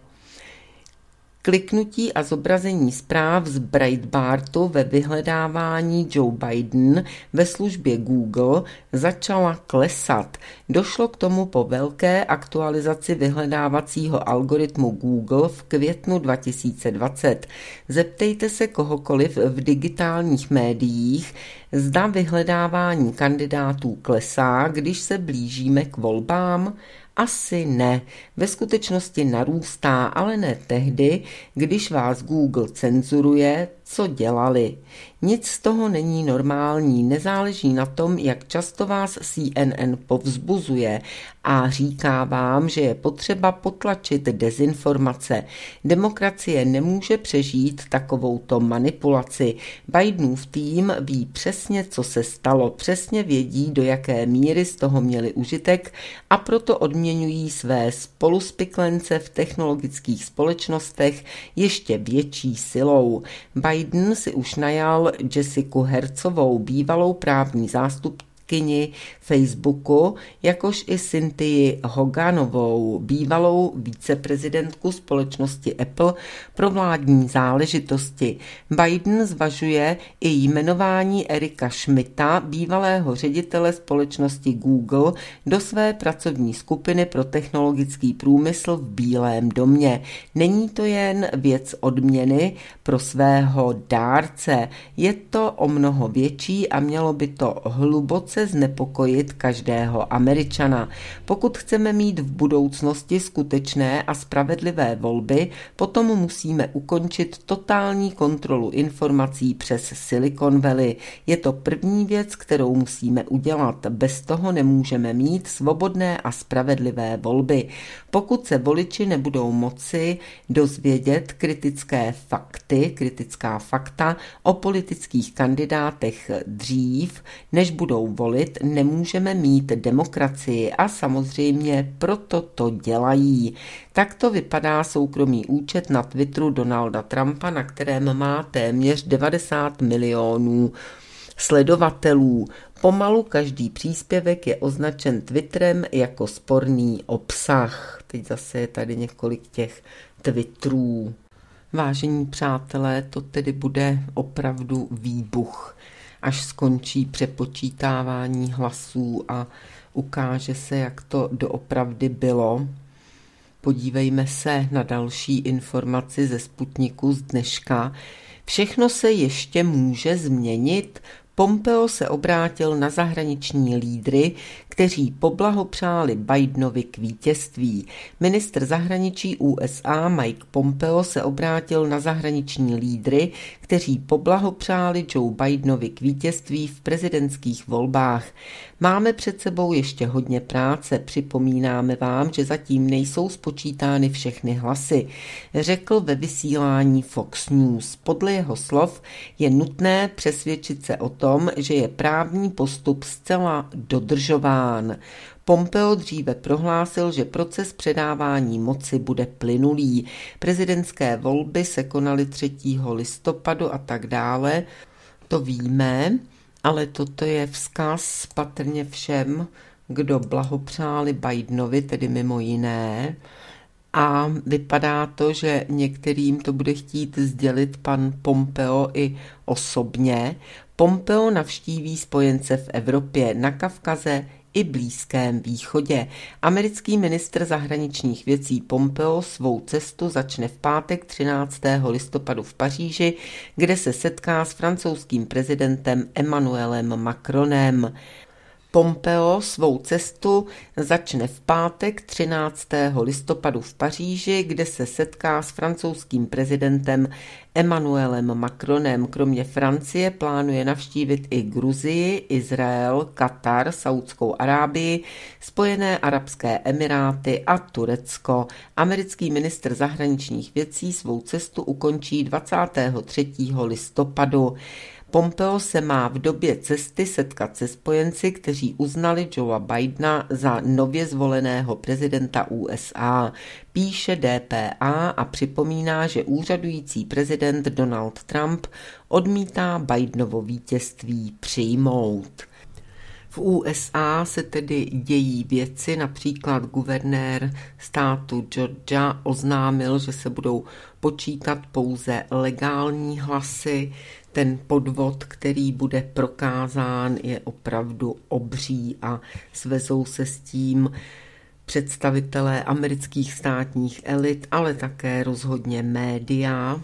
kliknutí a zobrazení zpráv z Breitbartu ve vyhledávání Joe Biden ve službě Google začala klesat. Došlo k tomu po velké aktualizaci vyhledávacího algoritmu Google v květnu 2020. Zeptejte se kohokoliv v digitálních médiích, zda vyhledávání kandidátů klesá, když se blížíme k volbám asi ne. Ve skutečnosti narůstá, ale ne tehdy, když vás Google cenzuruje, co dělali. Nic z toho není normální, nezáleží na tom, jak často vás CNN povzbuzuje a říká vám, že je potřeba potlačit dezinformace. Demokracie nemůže přežít takovouto manipulaci. Bidenův tým ví přesně, co se stalo, přesně vědí, do jaké míry z toho měli užitek a proto odměňují své spoluspiklence v technologických společnostech ještě větší silou. Biden Biden si už najal Jessiku Hercovou, bývalou právní zástupkyni předsedkyni Facebooku, jakož i Cynthia Hoganovou, bývalou víceprezidentku společnosti Apple pro vládní záležitosti. Biden zvažuje i jmenování Erika Schmidta, bývalého ředitele společnosti Google, do své pracovní skupiny pro technologický průmysl v Bílém domě. Není to jen věc odměny pro svého dárce, je to o mnoho větší a mělo by to hluboce lehce znepokojit každého Američana. Pokud chceme mít v budoucnosti skutečné a spravedlivé volby, potom musíme ukončit totální kontrolu informací přes Silicon Valley. Je to první věc, kterou musíme udělat. Bez toho nemůžeme mít svobodné a spravedlivé volby. Pokud se voliči nebudou moci dozvědět kritické fakty, kritická fakta o politických kandidátech dřív, než budou volit, volit, nemůžeme mít demokracii a samozřejmě proto to dělají. Tak to vypadá soukromý účet na Twitteru Donalda Trumpa, na kterém má téměř 90 milionů sledovatelů. Pomalu každý příspěvek je označen Twitterem jako sporný obsah. Teď zase je tady několik těch Twitterů. Vážení přátelé, to tedy bude opravdu výbuch až skončí přepočítávání hlasů a ukáže se, jak to doopravdy bylo. Podívejme se na další informaci ze Sputniku z dneška. Všechno se ještě může změnit. Pompeo se obrátil na zahraniční lídry, kteří poblahopřáli Bidenovi k vítězství. Ministr zahraničí USA Mike Pompeo se obrátil na zahraniční lídry, kteří poblahopřáli Joe Bidenovi k vítězství v prezidentských volbách. Máme před sebou ještě hodně práce, připomínáme vám, že zatím nejsou spočítány všechny hlasy, řekl ve vysílání Fox News. Podle jeho slov je nutné přesvědčit se o tom, že je právní postup zcela dodržován. Vatikán. Pompeo dříve prohlásil, že proces předávání moci bude plynulý. Prezidentské volby se konaly 3. listopadu a tak dále. To víme, ale toto je vzkaz patrně všem, kdo blahopřáli Bidenovi, tedy mimo jiné. A vypadá to, že některým to bude chtít sdělit pan Pompeo i osobně. Pompeo navštíví spojence v Evropě, na Kavkaze i Blízkém východě. Americký ministr zahraničních věcí Pompeo svou cestu začne v pátek 13. listopadu v Paříži, kde se setká s francouzským prezidentem Emmanuelem Macronem. Pompeo svou cestu začne v pátek 13. listopadu v Paříži, kde se setká s francouzským prezidentem Emmanuelem Macronem. Kromě Francie plánuje navštívit i Gruzii, Izrael, Katar, Saudskou Arábii, Spojené Arabské Emiráty a Turecko. Americký ministr zahraničních věcí svou cestu ukončí 23. listopadu. Pompeo se má v době cesty setkat se spojenci, kteří uznali Joea Bidena za nově zvoleného prezidenta USA. Píše DPA a připomíná, že úřadující prezident Donald Trump odmítá Bidenovo vítězství přijmout. V USA se tedy dějí věci, například guvernér státu Georgia oznámil, že se budou počítat pouze legální hlasy. Ten podvod, který bude prokázán, je opravdu obří a svezou se s tím představitelé amerických státních elit, ale také rozhodně média.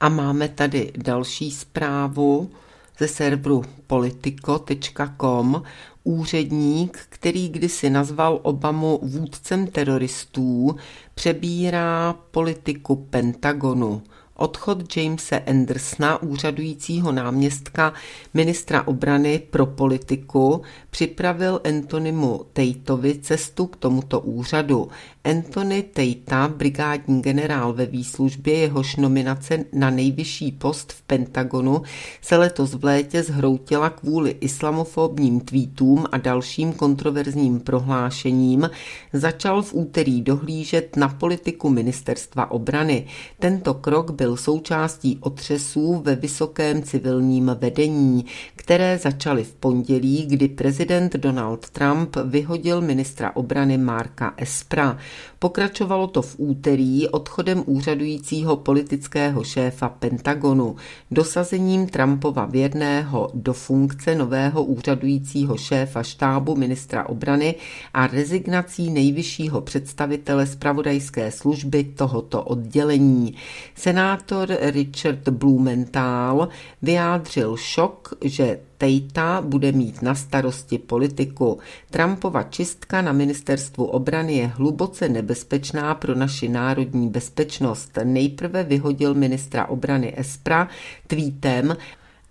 A máme tady další zprávu ze serveru politico.com úředník, který kdysi nazval Obamu vůdcem teroristů, přebírá politiku Pentagonu. Odchod Jamesa Andersona, úřadujícího náměstka ministra obrany pro politiku, připravil Antonimu Tejtovi cestu k tomuto úřadu. Anthony Tejta, brigádní generál ve výslužbě, jehož nominace na nejvyšší post v Pentagonu se letos v létě zhroutila kvůli islamofobním tweetům a dalším kontroverzním prohlášením, začal v úterý dohlížet na politiku ministerstva obrany. Tento krok byl součástí otřesů ve vysokém civilním vedení, které začaly v pondělí, kdy prezident Donald Trump vyhodil ministra obrany Marka Espra. Pokračovalo to v úterý odchodem úřadujícího politického šéfa Pentagonu, dosazením Trumpova věrného do funkce nového úřadujícího šéfa štábu ministra obrany a rezignací nejvyššího představitele spravodajské služby tohoto oddělení. Senátor Richard Blumenthal vyjádřil šok, že Tejta bude mít na starosti politiku. Trumpova čistka na ministerstvu obrany je hluboce nebezpečná pro naši národní bezpečnost. Nejprve vyhodil ministra obrany Espra tweetem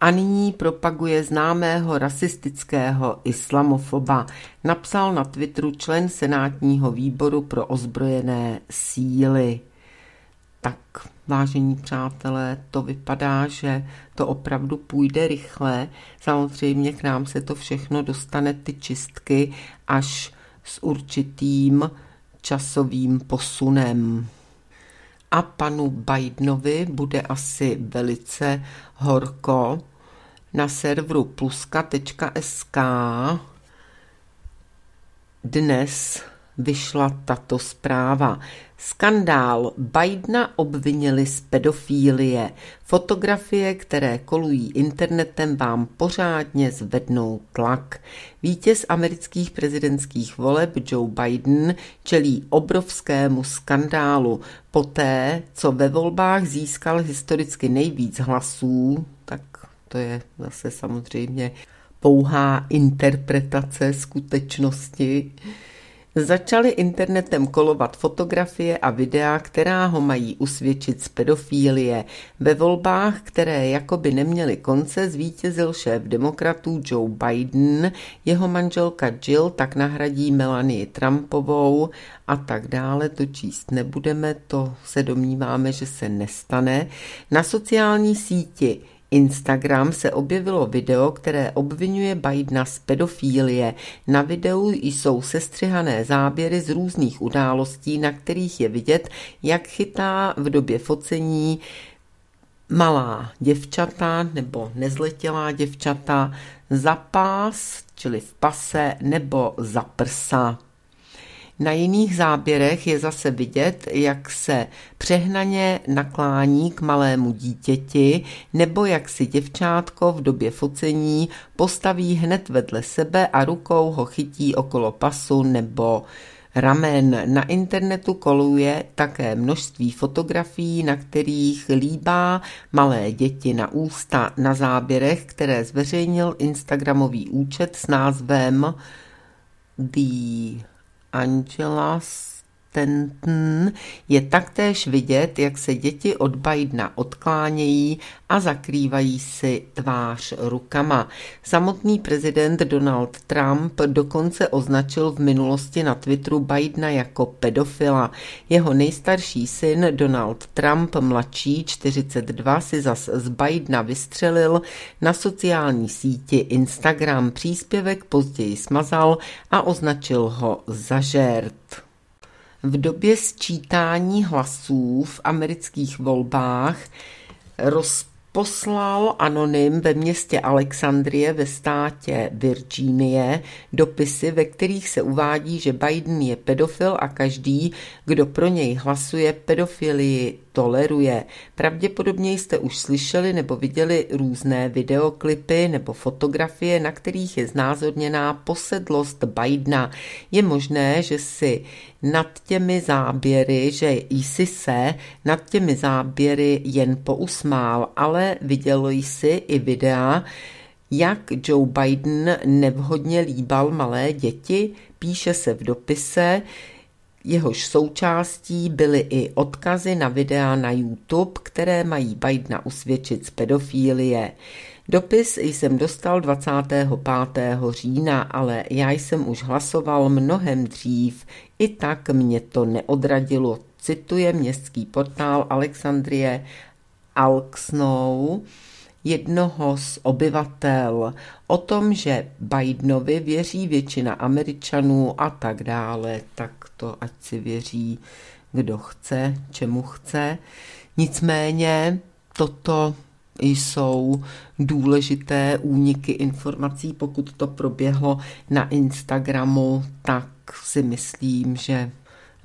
a nyní propaguje známého rasistického islamofoba. Napsal na Twitteru člen senátního výboru pro ozbrojené síly. Tak, vážení přátelé, to vypadá, že to opravdu půjde rychle. Samozřejmě k nám se to všechno dostane, ty čistky, až s určitým časovým posunem. A panu Bidenovi bude asi velice horko na serveru pluska.sk dnes vyšla tato zpráva. Skandál Bidena obvinili z pedofílie. Fotografie, které kolují internetem, vám pořádně zvednou tlak. Vítěz amerických prezidentských voleb Joe Biden čelí obrovskému skandálu. Poté, co ve volbách získal historicky nejvíc hlasů, tak to je zase samozřejmě pouhá interpretace skutečnosti, Začaly internetem kolovat fotografie a videa, která ho mají usvědčit z pedofílie. Ve volbách, které jakoby neměly konce, zvítězil šéf demokratů Joe Biden, jeho manželka Jill tak nahradí Melanie Trumpovou a tak dále. To číst nebudeme, to se domníváme, že se nestane. Na sociální síti Instagram se objevilo video, které obvinuje Bidena z pedofílie. Na videu jsou sestřihané záběry z různých událostí, na kterých je vidět, jak chytá v době focení malá děvčata nebo nezletilá děvčata za pás, čili v pase, nebo za prsa. Na jiných záběrech je zase vidět, jak se přehnaně naklání k malému dítěti nebo jak si děvčátko v době focení postaví hned vedle sebe a rukou ho chytí okolo pasu nebo ramen. Na internetu koluje také množství fotografií, na kterých líbá malé děti na ústa. Na záběrech, které zveřejnil Instagramový účet s názvem The Angelos ten tn je taktéž vidět, jak se děti od bajdna odklánějí a zakrývají si tvář rukama. Samotný prezident Donald Trump dokonce označil v minulosti na Twitteru Bidena jako pedofila. Jeho nejstarší syn Donald Trump, mladší 42, si zas z Bidena vystřelil na sociální síti Instagram. Příspěvek později smazal a označil ho za žert v době sčítání hlasů v amerických volbách rozpočet poslal anonym ve městě Alexandrie ve státě Virginie dopisy, ve kterých se uvádí, že Biden je pedofil a každý, kdo pro něj hlasuje, pedofilii toleruje. Pravděpodobně jste už slyšeli nebo viděli různé videoklipy nebo fotografie, na kterých je znázorněná posedlost Bidena. Je možné, že si nad těmi záběry, že jsi se nad těmi záběry jen pousmál, ale ale vidělo jsi i videa, jak Joe Biden nevhodně líbal malé děti, píše se v dopise, jehož součástí byly i odkazy na videa na YouTube, které mají Bidena usvědčit z pedofílie. Dopis jsem dostal 25. října, ale já jsem už hlasoval mnohem dřív. I tak mě to neodradilo, cituje městský portál Alexandrie alksnou jednoho z obyvatel o tom, že Bidenovi věří většina Američanů a tak dále, tak to ať si věří kdo chce, čemu chce. Nicméně toto jsou důležité úniky informací. Pokud to proběhlo na Instagramu, tak si myslím, že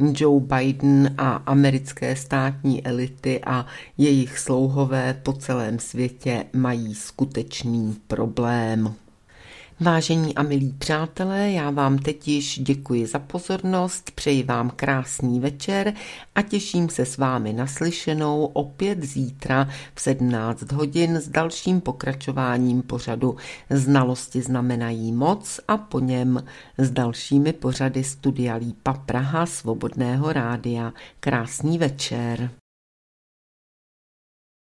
Joe Biden a americké státní elity a jejich slouhové po celém světě mají skutečný problém. Vážení a milí přátelé, já vám teď již děkuji za pozornost, přeji vám krásný večer a těším se s vámi naslyšenou opět zítra v 17 hodin s dalším pokračováním pořadu Znalosti znamenají moc a po něm s dalšími pořady Studia Lípa Praha Svobodného rádia. Krásný večer.